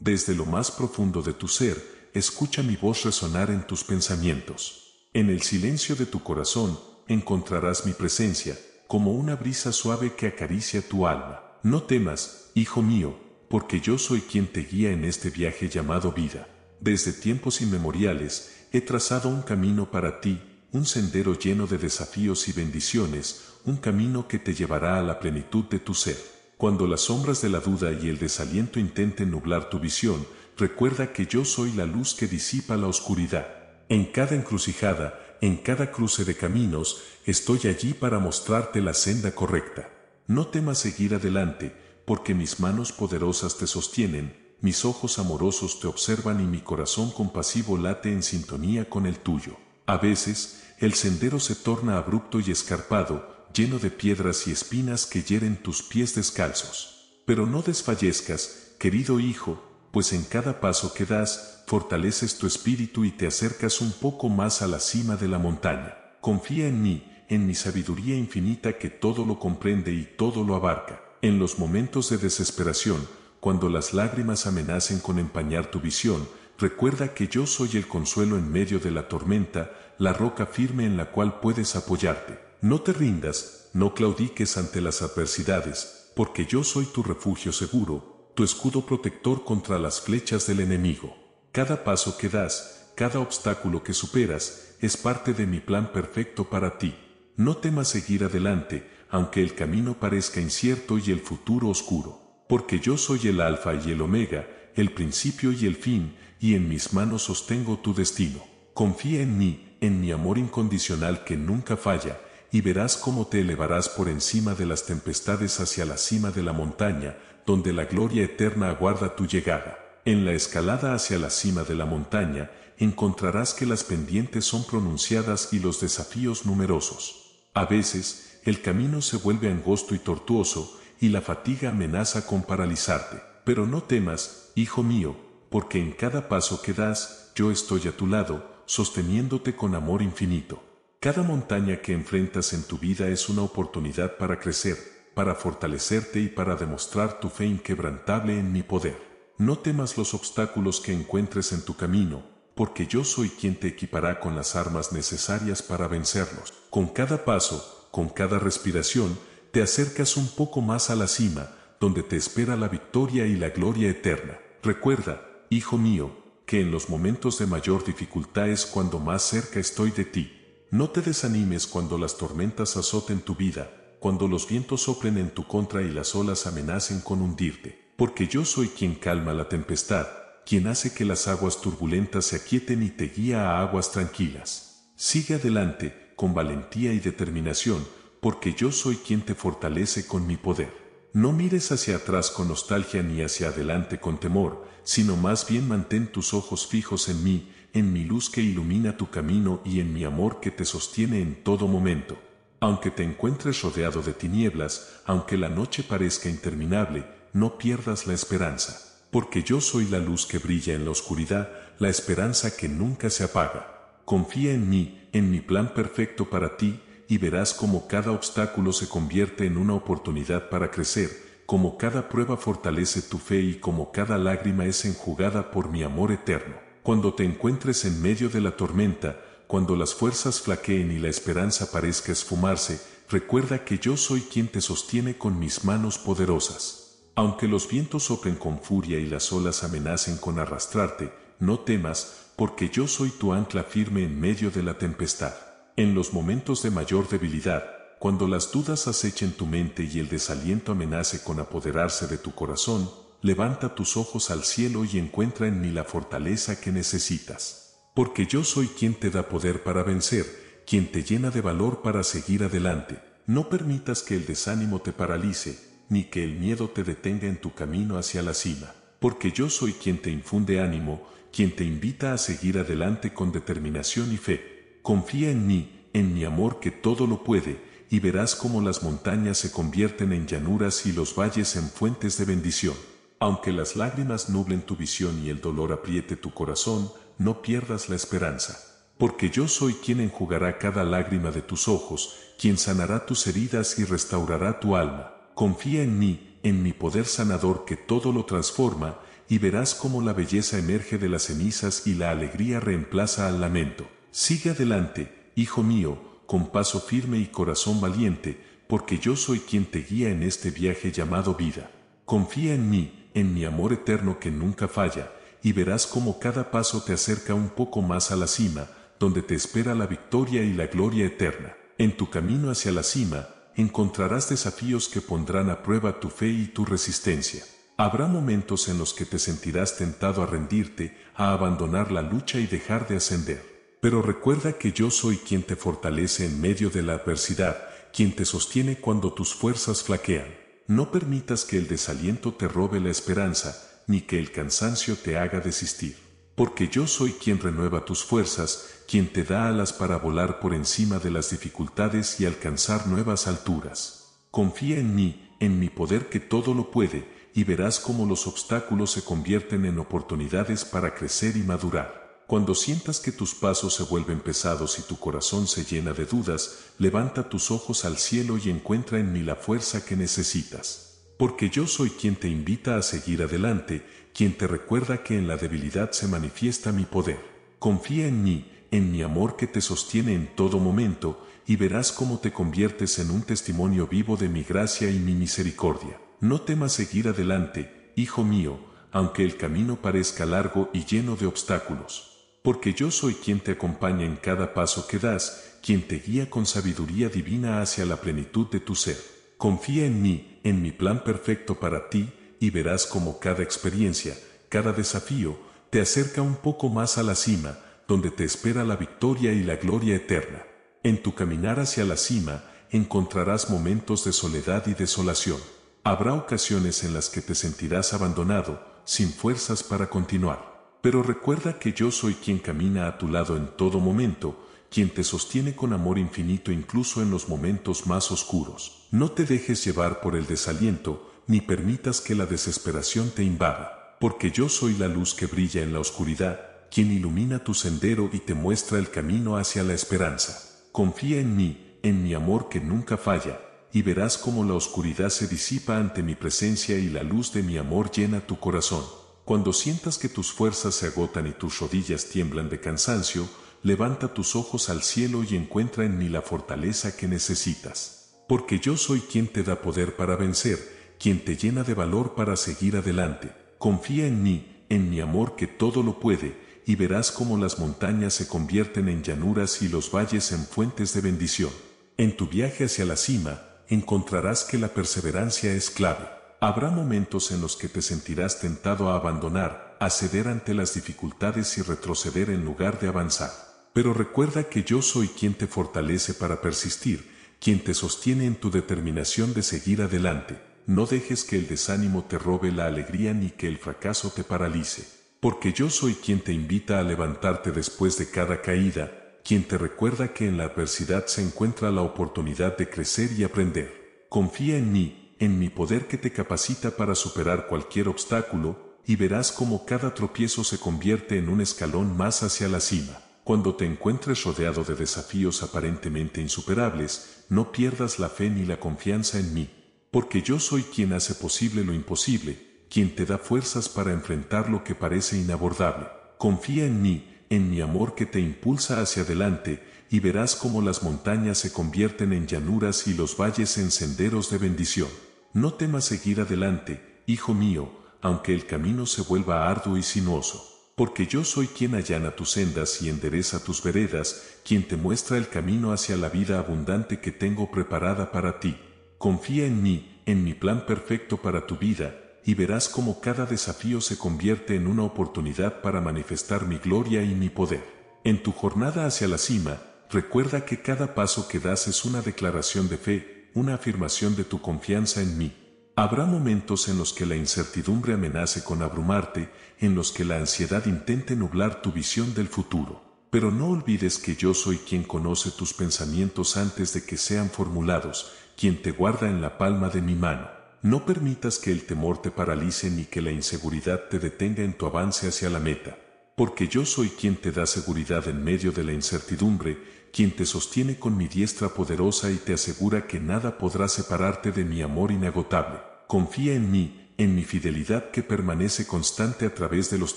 Desde lo más profundo de tu ser, escucha mi voz resonar en tus pensamientos. En el silencio de tu corazón, encontrarás mi presencia, como una brisa suave que acaricia tu alma. No temas, hijo mío, porque yo soy quien te guía en este viaje llamado vida. Desde tiempos inmemoriales, he trazado un camino para ti, un sendero lleno de desafíos y bendiciones, un camino que te llevará a la plenitud de tu ser. Cuando las sombras de la duda y el desaliento intenten nublar tu visión, recuerda que yo soy la luz que disipa la oscuridad. En cada encrucijada, en cada cruce de caminos, estoy allí para mostrarte la senda correcta. No temas seguir adelante, porque mis manos poderosas te sostienen, mis ojos amorosos te observan y mi corazón compasivo late en sintonía con el tuyo. A veces, el sendero se torna abrupto y escarpado, lleno de piedras y espinas que hieren tus pies descalzos. Pero no desfallezcas, querido hijo, pues en cada paso que das, fortaleces tu espíritu y te acercas un poco más a la cima de la montaña. Confía en mí, en mi sabiduría infinita que todo lo comprende y todo lo abarca. En los momentos de desesperación, cuando las lágrimas amenacen con empañar tu visión, recuerda que yo soy el consuelo en medio de la tormenta, la roca firme en la cual puedes apoyarte. No te rindas, no claudiques ante las adversidades, porque yo soy tu refugio seguro, tu escudo protector contra las flechas del enemigo. Cada paso que das, cada obstáculo que superas, es parte de mi plan perfecto para ti. No temas seguir adelante, aunque el camino parezca incierto y el futuro oscuro, porque yo soy el alfa y el omega, el principio y el fin, y en mis manos sostengo tu destino. Confía en mí, en mi amor incondicional que nunca falla, y verás cómo te elevarás por encima de las tempestades hacia la cima de la montaña, donde la gloria eterna aguarda tu llegada. En la escalada hacia la cima de la montaña, encontrarás que las pendientes son pronunciadas y los desafíos numerosos. A veces, el camino se vuelve angosto y tortuoso, y la fatiga amenaza con paralizarte. Pero no temas, hijo mío, porque en cada paso que das, yo estoy a tu lado, sosteniéndote con amor infinito. Cada montaña que enfrentas en tu vida es una oportunidad para crecer, para fortalecerte y para demostrar tu fe inquebrantable en mi poder. No temas los obstáculos que encuentres en tu camino, porque yo soy quien te equipará con las armas necesarias para vencerlos. Con cada paso, con cada respiración, te acercas un poco más a la cima, donde te espera la victoria y la gloria eterna. Recuerda, hijo mío, que en los momentos de mayor dificultad es cuando más cerca estoy de ti no te desanimes cuando las tormentas azoten tu vida, cuando los vientos soplen en tu contra y las olas amenacen con hundirte, porque yo soy quien calma la tempestad, quien hace que las aguas turbulentas se aquieten y te guía a aguas tranquilas. Sigue adelante, con valentía y determinación, porque yo soy quien te fortalece con mi poder. No mires hacia atrás con nostalgia ni hacia adelante con temor, sino más bien mantén tus ojos fijos en mí, en mi luz que ilumina tu camino y en mi amor que te sostiene en todo momento. Aunque te encuentres rodeado de tinieblas, aunque la noche parezca interminable, no pierdas la esperanza, porque yo soy la luz que brilla en la oscuridad, la esperanza que nunca se apaga. Confía en mí, en mi plan perfecto para ti, y verás cómo cada obstáculo se convierte en una oportunidad para crecer, como cada prueba fortalece tu fe y como cada lágrima es enjugada por mi amor eterno cuando te encuentres en medio de la tormenta, cuando las fuerzas flaqueen y la esperanza parezca esfumarse, recuerda que yo soy quien te sostiene con mis manos poderosas. Aunque los vientos soplen con furia y las olas amenacen con arrastrarte, no temas, porque yo soy tu ancla firme en medio de la tempestad. En los momentos de mayor debilidad, cuando las dudas acechen tu mente y el desaliento amenace con apoderarse de tu corazón, levanta tus ojos al cielo y encuentra en mí la fortaleza que necesitas. Porque yo soy quien te da poder para vencer, quien te llena de valor para seguir adelante. No permitas que el desánimo te paralice, ni que el miedo te detenga en tu camino hacia la cima. Porque yo soy quien te infunde ánimo, quien te invita a seguir adelante con determinación y fe. Confía en mí, en mi amor que todo lo puede, y verás cómo las montañas se convierten en llanuras y los valles en fuentes de bendición. Aunque las lágrimas nublen tu visión y el dolor apriete tu corazón, no pierdas la esperanza. Porque yo soy quien enjugará cada lágrima de tus ojos, quien sanará tus heridas y restaurará tu alma. Confía en mí, en mi poder sanador que todo lo transforma, y verás cómo la belleza emerge de las cenizas y la alegría reemplaza al lamento. Sigue adelante, hijo mío, con paso firme y corazón valiente, porque yo soy quien te guía en este viaje llamado vida. Confía en mí, en mi amor eterno que nunca falla, y verás cómo cada paso te acerca un poco más a la cima, donde te espera la victoria y la gloria eterna. En tu camino hacia la cima, encontrarás desafíos que pondrán a prueba tu fe y tu resistencia. Habrá momentos en los que te sentirás tentado a rendirte, a abandonar la lucha y dejar de ascender. Pero recuerda que yo soy quien te fortalece en medio de la adversidad, quien te sostiene cuando tus fuerzas flaquean. No permitas que el desaliento te robe la esperanza, ni que el cansancio te haga desistir. Porque yo soy quien renueva tus fuerzas, quien te da alas para volar por encima de las dificultades y alcanzar nuevas alturas. Confía en mí, en mi poder que todo lo puede, y verás cómo los obstáculos se convierten en oportunidades para crecer y madurar. Cuando sientas que tus pasos se vuelven pesados y tu corazón se llena de dudas, levanta tus ojos al cielo y encuentra en mí la fuerza que necesitas. Porque yo soy quien te invita a seguir adelante, quien te recuerda que en la debilidad se manifiesta mi poder. Confía en mí, en mi amor que te sostiene en todo momento, y verás cómo te conviertes en un testimonio vivo de mi gracia y mi misericordia. No temas seguir adelante, hijo mío, aunque el camino parezca largo y lleno de obstáculos porque yo soy quien te acompaña en cada paso que das, quien te guía con sabiduría divina hacia la plenitud de tu ser. Confía en mí, en mi plan perfecto para ti, y verás como cada experiencia, cada desafío, te acerca un poco más a la cima, donde te espera la victoria y la gloria eterna. En tu caminar hacia la cima, encontrarás momentos de soledad y desolación. Habrá ocasiones en las que te sentirás abandonado, sin fuerzas para continuar. Pero recuerda que yo soy quien camina a tu lado en todo momento, quien te sostiene con amor infinito incluso en los momentos más oscuros. No te dejes llevar por el desaliento, ni permitas que la desesperación te invada, porque yo soy la luz que brilla en la oscuridad, quien ilumina tu sendero y te muestra el camino hacia la esperanza. Confía en mí, en mi amor que nunca falla, y verás cómo la oscuridad se disipa ante mi presencia y la luz de mi amor llena tu corazón. Cuando sientas que tus fuerzas se agotan y tus rodillas tiemblan de cansancio, levanta tus ojos al cielo y encuentra en mí la fortaleza que necesitas. Porque yo soy quien te da poder para vencer, quien te llena de valor para seguir adelante. Confía en mí, en mi amor que todo lo puede, y verás cómo las montañas se convierten en llanuras y los valles en fuentes de bendición. En tu viaje hacia la cima, encontrarás que la perseverancia es clave. Habrá momentos en los que te sentirás tentado a abandonar, a ceder ante las dificultades y retroceder en lugar de avanzar. Pero recuerda que yo soy quien te fortalece para persistir, quien te sostiene en tu determinación de seguir adelante. No dejes que el desánimo te robe la alegría ni que el fracaso te paralice, porque yo soy quien te invita a levantarte después de cada caída, quien te recuerda que en la adversidad se encuentra la oportunidad de crecer y aprender. Confía en mí, en mi poder que te capacita para superar cualquier obstáculo, y verás cómo cada tropiezo se convierte en un escalón más hacia la cima. Cuando te encuentres rodeado de desafíos aparentemente insuperables, no pierdas la fe ni la confianza en mí, porque yo soy quien hace posible lo imposible, quien te da fuerzas para enfrentar lo que parece inabordable. Confía en mí, en mi amor que te impulsa hacia adelante, y verás cómo las montañas se convierten en llanuras y los valles en senderos de bendición. No temas seguir adelante, hijo mío, aunque el camino se vuelva arduo y sinuoso, porque yo soy quien allana tus sendas y endereza tus veredas, quien te muestra el camino hacia la vida abundante que tengo preparada para ti. Confía en mí, en mi plan perfecto para tu vida, y verás cómo cada desafío se convierte en una oportunidad para manifestar mi gloria y mi poder. En tu jornada hacia la cima, recuerda que cada paso que das es una declaración de fe, una afirmación de tu confianza en mí. Habrá momentos en los que la incertidumbre amenace con abrumarte, en los que la ansiedad intente nublar tu visión del futuro. Pero no olvides que yo soy quien conoce tus pensamientos antes de que sean formulados, quien te guarda en la palma de mi mano. No permitas que el temor te paralice ni que la inseguridad te detenga en tu avance hacia la meta porque yo soy quien te da seguridad en medio de la incertidumbre, quien te sostiene con mi diestra poderosa y te asegura que nada podrá separarte de mi amor inagotable. Confía en mí, en mi fidelidad que permanece constante a través de los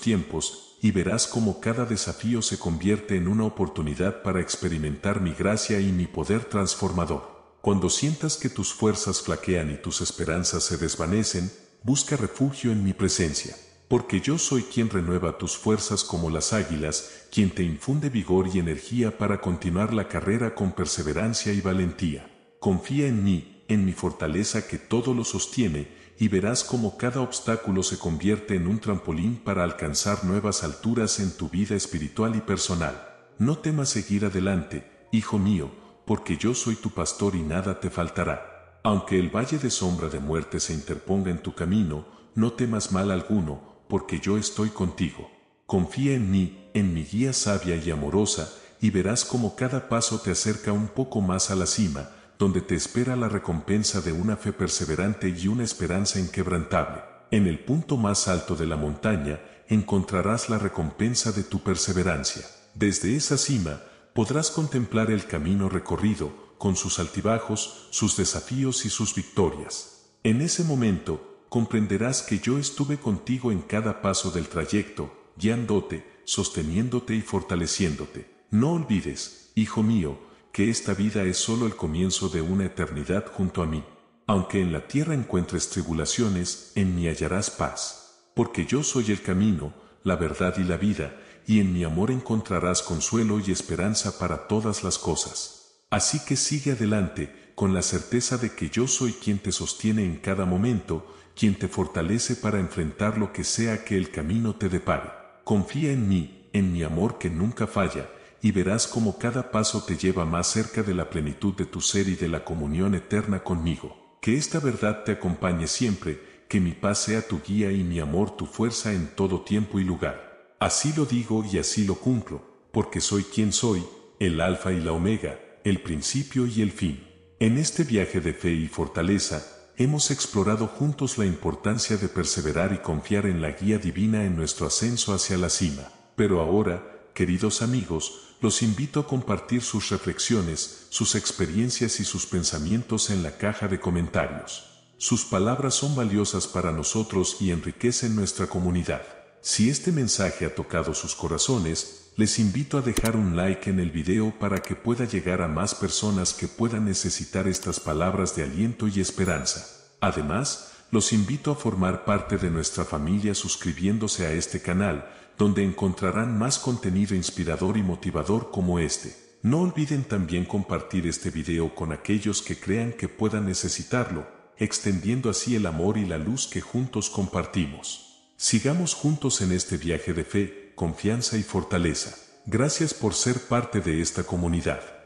tiempos, y verás cómo cada desafío se convierte en una oportunidad para experimentar mi gracia y mi poder transformador. Cuando sientas que tus fuerzas flaquean y tus esperanzas se desvanecen, busca refugio en mi presencia porque yo soy quien renueva tus fuerzas como las águilas, quien te infunde vigor y energía para continuar la carrera con perseverancia y valentía. Confía en mí, en mi fortaleza que todo lo sostiene, y verás cómo cada obstáculo se convierte en un trampolín para alcanzar nuevas alturas en tu vida espiritual y personal. No temas seguir adelante, hijo mío, porque yo soy tu pastor y nada te faltará. Aunque el valle de sombra de muerte se interponga en tu camino, no temas mal alguno, porque yo estoy contigo. Confía en mí, en mi guía sabia y amorosa, y verás cómo cada paso te acerca un poco más a la cima, donde te espera la recompensa de una fe perseverante y una esperanza inquebrantable. En el punto más alto de la montaña encontrarás la recompensa de tu perseverancia. Desde esa cima podrás contemplar el camino recorrido, con sus altibajos, sus desafíos y sus victorias. En ese momento, comprenderás que yo estuve contigo en cada paso del trayecto, guiándote, sosteniéndote y fortaleciéndote. No olvides, hijo mío, que esta vida es solo el comienzo de una eternidad junto a mí. Aunque en la tierra encuentres tribulaciones, en mí hallarás paz. Porque yo soy el camino, la verdad y la vida, y en mi amor encontrarás consuelo y esperanza para todas las cosas. Así que sigue adelante, con la certeza de que yo soy quien te sostiene en cada momento, quien te fortalece para enfrentar lo que sea que el camino te depare. Confía en mí, en mi amor que nunca falla, y verás cómo cada paso te lleva más cerca de la plenitud de tu ser y de la comunión eterna conmigo. Que esta verdad te acompañe siempre, que mi paz sea tu guía y mi amor tu fuerza en todo tiempo y lugar. Así lo digo y así lo cumplo, porque soy quien soy, el alfa y la omega, el principio y el fin. En este viaje de fe y fortaleza, hemos explorado juntos la importancia de perseverar y confiar en la guía divina en nuestro ascenso hacia la cima. Pero ahora, queridos amigos, los invito a compartir sus reflexiones, sus experiencias y sus pensamientos en la caja de comentarios. Sus palabras son valiosas para nosotros y enriquecen nuestra comunidad. Si este mensaje ha tocado sus corazones, les invito a dejar un like en el video para que pueda llegar a más personas que puedan necesitar estas palabras de aliento y esperanza. Además, los invito a formar parte de nuestra familia suscribiéndose a este canal, donde encontrarán más contenido inspirador y motivador como este. No olviden también compartir este video con aquellos que crean que puedan necesitarlo, extendiendo así el amor y la luz que juntos compartimos. Sigamos juntos en este viaje de fe, confianza y fortaleza. Gracias por ser parte de esta comunidad.